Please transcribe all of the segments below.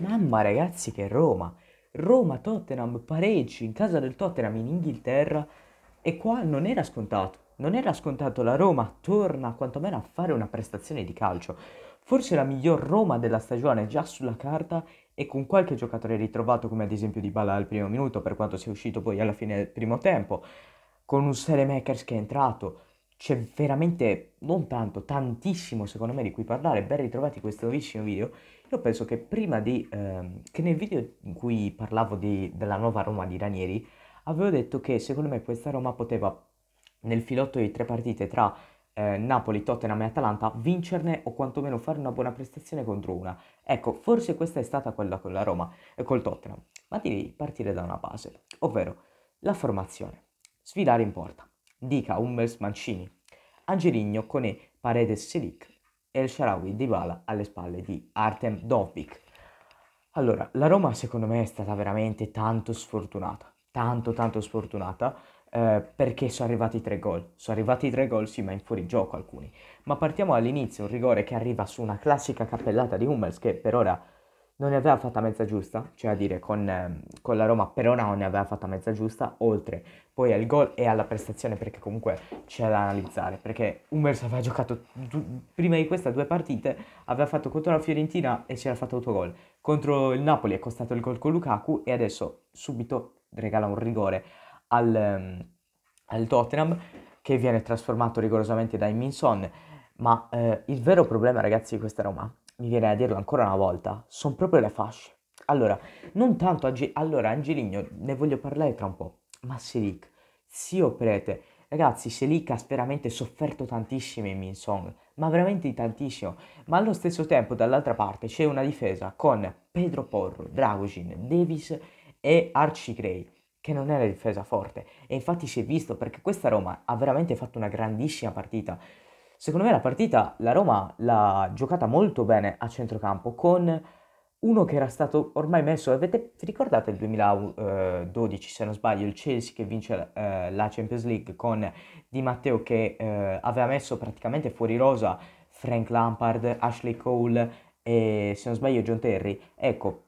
Mamma ragazzi che Roma. Roma-Tottenham, pareggi in casa del Tottenham in Inghilterra e qua non era scontato. Non era scontato, la Roma torna quantomeno a fare una prestazione di calcio. Forse la miglior Roma della stagione già sulla carta e con qualche giocatore ritrovato come ad esempio Di Bala al primo minuto per quanto sia uscito poi alla fine del primo tempo, con un Makers che è entrato, c'è veramente non tanto, tantissimo secondo me di cui parlare, ben ritrovati questo bellissimo video io penso che prima di... Ehm, che nel video in cui parlavo di, della nuova Roma di Ranieri, avevo detto che secondo me questa Roma poteva, nel filotto di tre partite tra eh, Napoli, Tottenham e Atalanta, vincerne o quantomeno fare una buona prestazione contro una. Ecco, forse questa è stata quella con la Roma e col Tottenham, ma devi partire da una base, ovvero la formazione. Sfidare in porta. Dica, Hummels, Mancini. Angeligno, Cone, Paredes, Selic. El Sharawi di Bala alle spalle di Artem Dovbik. Allora, la Roma secondo me è stata veramente tanto sfortunata, tanto tanto sfortunata, eh, perché sono arrivati tre gol. Sono arrivati tre gol, sì, ma in fuorigioco alcuni. Ma partiamo all'inizio, un rigore che arriva su una classica cappellata di Hummels che per ora non ne aveva fatta mezza giusta, cioè a dire con, ehm, con, la Roma per ora non ne aveva fatta mezza giusta, oltre poi al gol e alla prestazione perché comunque c'è da analizzare, perché Umberso aveva giocato du- prima di queste due partite, aveva fatto contro la Fiorentina e c'era fatto autogol, contro il Napoli è costato il gol con Lukaku e adesso subito regala un rigore al, ehm, al Tottenham che viene trasformato rigorosamente da Imminson, ma eh, il vero problema ragazzi di questa Roma mi viene a dirlo ancora una volta, sono proprio le fasce. Allora, non tanto Ange- allora, Angelino, ne voglio parlare tra un po', ma Selic, zio prete, ragazzi, Selic ha veramente sofferto tantissimo in Minsong, ma veramente tantissimo, ma allo stesso tempo dall'altra parte c'è una difesa con Pedro Porro, Dragogin, Davis e Archie Gray che non è una difesa forte e infatti si è visto perché questa Roma ha veramente fatto una grandissima partita Secondo me la partita la Roma l'ha giocata molto bene a centrocampo con uno che era stato ormai messo, avete, vi ricordate il 2012 se non sbaglio, il Chelsea che vince eh, la Champions League con Di Matteo che eh, aveva messo praticamente fuori rosa Frank Lampard, Ashley Cole e se non sbaglio John Terry. Ecco,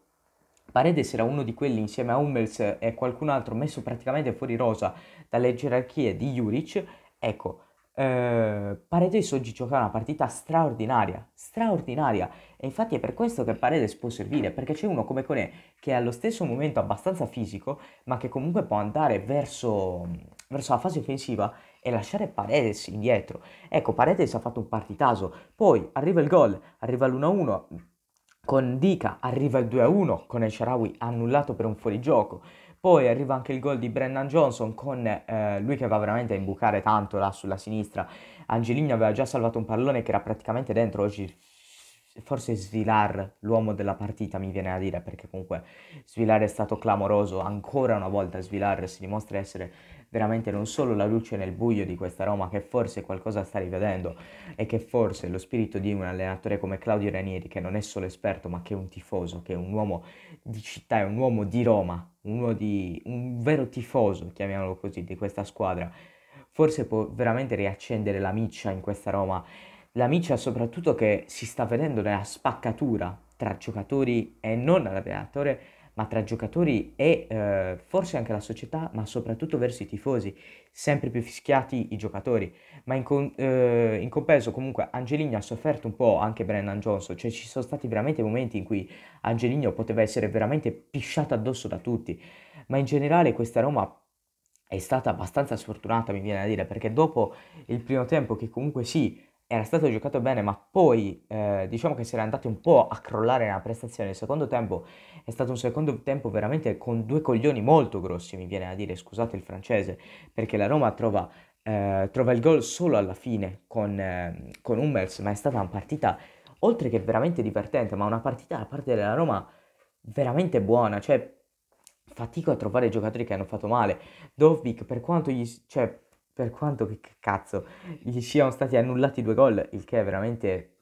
Paredes era uno di quelli insieme a Hummels e qualcun altro messo praticamente fuori rosa dalle gerarchie di Juric. Ecco, eh, Paredes oggi gioca una partita straordinaria, straordinaria e infatti è per questo che Paredes può servire perché c'è uno come Cone che è allo stesso momento abbastanza fisico ma che comunque può andare verso, verso la fase offensiva e lasciare Paredes indietro. Ecco, Paredes ha fatto un partitaso, poi arriva il gol, arriva l'1-1 con Dica, arriva il 2-1 con El Sharawi annullato per un fuorigioco. Poi arriva anche il gol di Brendan Johnson con eh, lui che va veramente a imbucare tanto là sulla sinistra. Angelini aveva già salvato un pallone che era praticamente dentro, oggi forse Svilar l'uomo della partita mi viene a dire perché comunque Svilar è stato clamoroso ancora una volta Svilar si dimostra essere veramente non solo la luce nel buio di questa Roma che forse qualcosa sta rivedendo e che forse lo spirito di un allenatore come Claudio Ranieri che non è solo esperto ma che è un tifoso, che è un uomo di città, è un uomo di Roma, uno di, un vero tifoso, chiamiamolo così, di questa squadra, forse può veramente riaccendere la miccia in questa Roma la miccia soprattutto che si sta vedendo nella spaccatura tra giocatori e non allenatore, ma tra giocatori e eh, forse anche la società, ma soprattutto verso i tifosi, sempre più fischiati i giocatori. Ma in, con- eh, in compenso comunque Angelino ha sofferto un po' anche Brennan Johnson, cioè ci sono stati veramente momenti in cui Angelino poteva essere veramente pisciato addosso da tutti, ma in generale questa Roma è stata abbastanza sfortunata, mi viene da dire, perché dopo il primo tempo che comunque sì, era stato giocato bene, ma poi eh, diciamo che si era andati un po' a crollare nella prestazione. Il secondo tempo è stato un secondo tempo veramente con due coglioni molto grossi, mi viene a dire, scusate il francese, perché la Roma trova, eh, trova il gol solo alla fine con, eh, con Hummels, ma è stata una partita, oltre che veramente divertente, ma una partita da parte della Roma veramente buona, cioè fatico a trovare giocatori che hanno fatto male. Dovvik, per quanto gli... Cioè, per quanto che, che cazzo gli siano stati annullati due gol, il che è veramente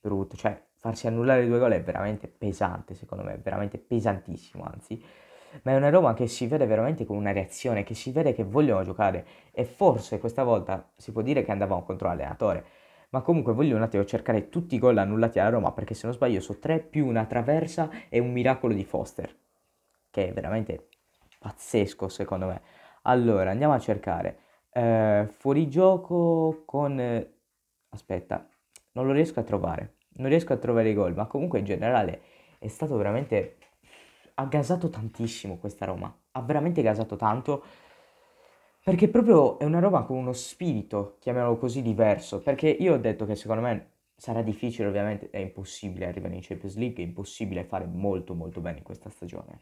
brutto, cioè farsi annullare due gol è veramente pesante, secondo me, è veramente pesantissimo, anzi. Ma è una Roma che si vede veramente con una reazione, che si vede che vogliono giocare e forse questa volta si può dire che andavamo contro l'allenatore. Ma comunque voglio un attimo cercare tutti i gol annullati alla Roma, perché se non sbaglio sono tre più una traversa e un miracolo di Foster, che è veramente pazzesco secondo me. Allora, andiamo a cercare eh, fuorigioco con... Eh, aspetta, non lo riesco a trovare, non riesco a trovare i gol, ma comunque in generale è stato veramente... ha gasato tantissimo questa Roma, ha veramente gasato tanto, perché proprio è una Roma con uno spirito, chiamiamolo così, diverso, perché io ho detto che secondo me sarà difficile ovviamente, è impossibile arrivare in Champions League, è impossibile fare molto molto bene in questa stagione,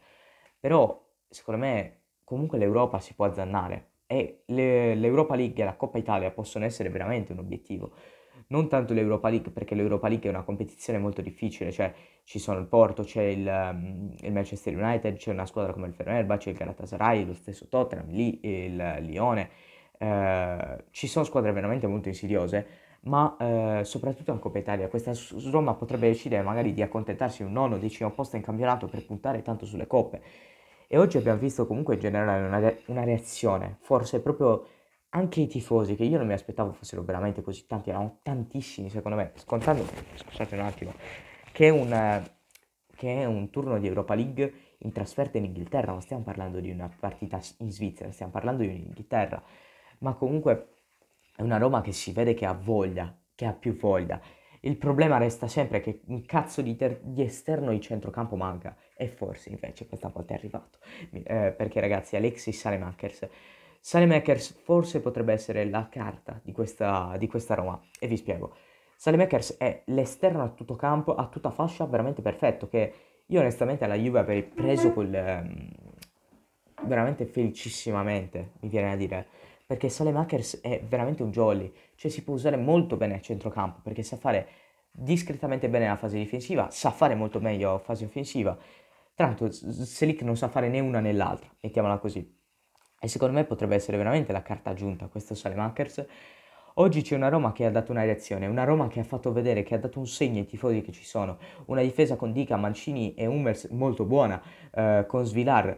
però secondo me comunque l'Europa si può azzannare, e le, l'Europa League e la Coppa Italia possono essere veramente un obiettivo. Non tanto l'Europa League, perché l'Europa League è una competizione molto difficile, cioè ci sono il Porto, c'è il, ehm, il Manchester United, c'è una squadra come il Fenerbahce, il Galatasaray, lo stesso Tottenham, lì il Lione. Eh, ci sono squadre veramente molto insidiose, ma eh, soprattutto in Coppa Italia. Questa Roma potrebbe decidere magari di accontentarsi un nono, o decimo posto in campionato per puntare tanto sulle coppe. E oggi abbiamo visto comunque in generale una, re- una reazione, forse proprio anche i tifosi, che io non mi aspettavo fossero veramente così tanti, erano tantissimi secondo me, scontando, scusate un attimo, che è un, che è un turno di Europa League in trasferta in Inghilterra, non stiamo parlando di una partita in Svizzera, stiamo parlando di un'Inghilterra, ma comunque è una Roma che si vede che ha voglia, che ha più voglia, il problema resta sempre che un cazzo di, ter- di esterno di centrocampo manca. E forse invece questa volta è arrivato. Eh, perché ragazzi, Alexis Salemakers. Salemakers forse potrebbe essere la carta di questa, di questa Roma. E vi spiego. Salemakers è l'esterno a tutto campo, a tutta fascia, veramente perfetto. Che io onestamente alla Juve avrei preso quel... Ehm, veramente felicissimamente, mi viene a dire perché Makers è veramente un jolly, cioè si può usare molto bene a centrocampo perché sa fare discretamente bene la fase difensiva, sa fare molto meglio la fase offensiva. Tra l'altro Selic non sa fare né una né l'altra, mettiamola così. E secondo me potrebbe essere veramente la carta aggiunta a questo Makers. Oggi c'è una Roma che ha dato una reazione, una Roma che ha fatto vedere, che ha dato un segno ai tifosi che ci sono, una difesa con Dica, Mancini e Hummers molto buona, eh, con Svilar,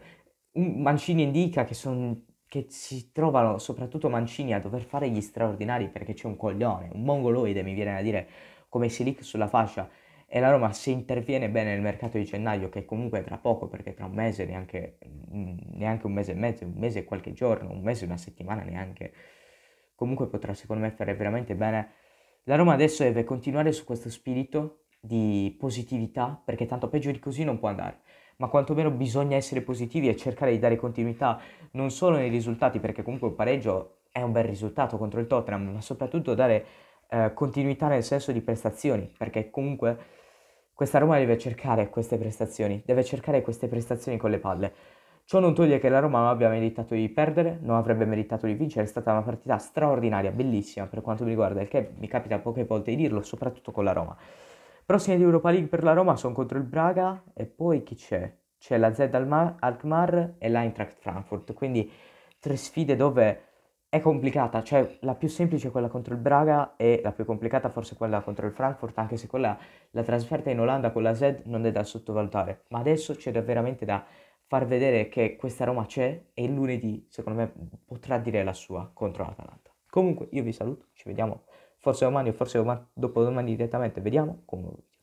Mancini e Dica che sono che si trovano soprattutto Mancini a dover fare gli straordinari perché c'è un coglione, un mongoloide mi viene a dire come si leak sulla fascia e la Roma se interviene bene nel mercato di gennaio che comunque tra poco perché tra un mese neanche, mm, neanche un mese e mezzo, un mese e qualche giorno, un mese e una settimana neanche comunque potrà secondo me fare veramente bene. La Roma adesso deve continuare su questo spirito di positività perché tanto peggio di così non può andare ma quantomeno bisogna essere positivi e cercare di dare continuità non solo nei risultati, perché comunque il pareggio è un bel risultato contro il Tottenham, ma soprattutto dare eh, continuità nel senso di prestazioni, perché comunque questa Roma deve cercare queste prestazioni, deve cercare queste prestazioni con le palle. Ciò non toglie che la Roma non abbia meritato di perdere, non avrebbe meritato di vincere, è stata una partita straordinaria, bellissima per quanto mi riguarda, il che mi capita poche volte di dirlo, soprattutto con la Roma. Prossime di Europa League per la Roma sono contro il Braga e poi chi c'è? C'è la Z Alkmaar e l'Eintracht Frankfurt, quindi tre sfide dove è complicata, cioè la più semplice è quella contro il Braga e la più complicata forse quella contro il Frankfurt, anche se quella, la trasferta in Olanda con la Z non è da sottovalutare, ma adesso c'è veramente da far vedere che questa Roma c'è e lunedì secondo me potrà dire la sua contro l'Atalanta. Comunque io vi saluto, ci vediamo forse domani o forse domani, dopodomani direttamente, vediamo come